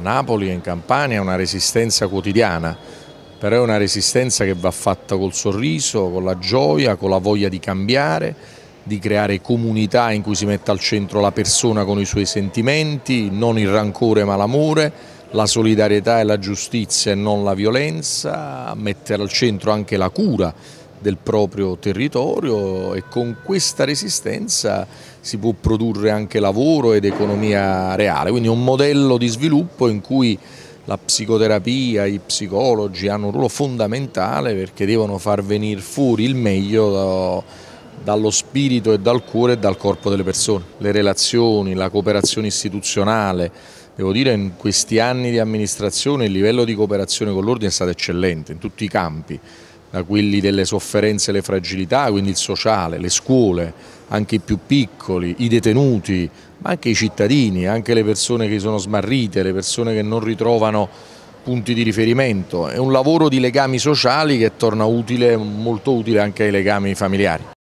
Napoli e in Campania è una resistenza quotidiana, però è una resistenza che va fatta col sorriso, con la gioia, con la voglia di cambiare, di creare comunità in cui si metta al centro la persona con i suoi sentimenti, non il rancore ma l'amore, la solidarietà e la giustizia e non la violenza, mettere al centro anche la cura del proprio territorio e con questa resistenza si può produrre anche lavoro ed economia reale, quindi un modello di sviluppo in cui la psicoterapia, i psicologi hanno un ruolo fondamentale perché devono far venire fuori il meglio dallo spirito e dal cuore e dal corpo delle persone. Le relazioni, la cooperazione istituzionale, devo dire in questi anni di amministrazione il livello di cooperazione con l'ordine è stato eccellente in tutti i campi da quelli delle sofferenze e le fragilità, quindi il sociale, le scuole, anche i più piccoli, i detenuti, ma anche i cittadini, anche le persone che sono smarrite, le persone che non ritrovano punti di riferimento. È un lavoro di legami sociali che torna utile, molto utile anche ai legami familiari.